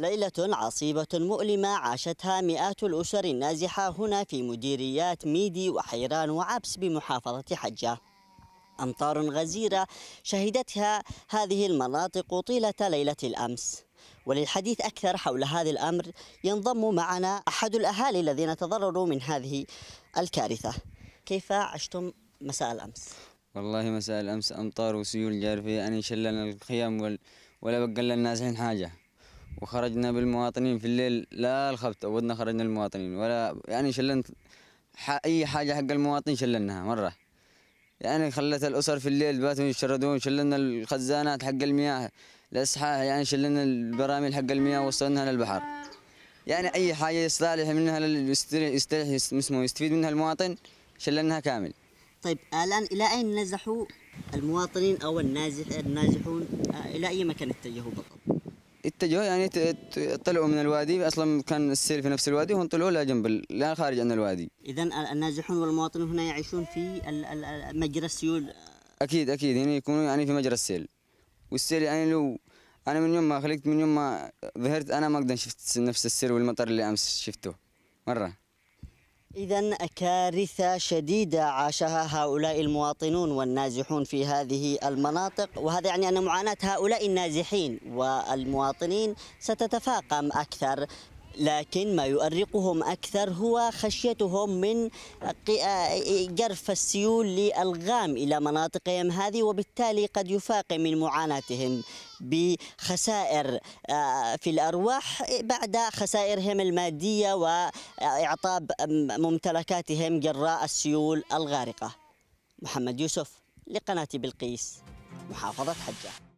ليلة عصيبة مؤلمة عاشتها مئات الأسر النازحة هنا في مديريات ميدي وحيران وعبس بمحافظة حجة أمطار غزيرة شهدتها هذه المناطق طيلة ليلة الأمس وللحديث أكثر حول هذا الأمر ينضم معنا أحد الأهالي الذين تضرروا من هذه الكارثة كيف عشتم مساء الأمس؟ والله مساء الأمس أمطار وسيول جارفة أن شلنا الخيام ولا بقل لنا حاجة وخرجنا بالمواطنين في الليل لا الخبت ودنا خرجنا المواطنين ولا يعني شلنت اي حاجه حق المواطن شلناها مره يعني خلت الاسر في الليل باتوا يشردون شلنا الخزانات حق المياه الاسحاح يعني شلنا البراميل حق المياه وصلناها للبحر يعني اي حاجه يصلح منها يستريح اسمه يستفيد منها المواطن شلناها كامل طيب الان الى اين نزحوا المواطنين او النازح النازحون آه، الى اي مكان اتجهوا بالضبط؟ اتجهوا يعني طلعوا من الوادي اصلا كان السير في نفس الوادي وهم طلعوا لا جنب لا خارج عن الوادي اذا النازحون والمواطنون هنا يعيشون في مجرى السيول اكيد اكيد هنا يعني يكونوا يعني في مجرى السيل والسيل يعني لو انا من يوم ما خلقت من يوم ما ظهرت انا ما قد شفت نفس السيل والمطر اللي امس شفته مره إذا كارثة شديدة عاشها هؤلاء المواطنون والنازحون في هذه المناطق وهذا يعني أن معاناة هؤلاء النازحين والمواطنين ستتفاقم أكثر لكن ما يؤرقهم أكثر هو خشيتهم من آه، جرف السيول للغام إلى مناطقهم هذه وبالتالي قد يفاق من معاناتهم بخسائر آه، في الأرواح بعد خسائرهم المادية وإعطاب ممتلكاتهم جراء السيول الغارقة محمد يوسف لقناة بلقيس محافظة حجة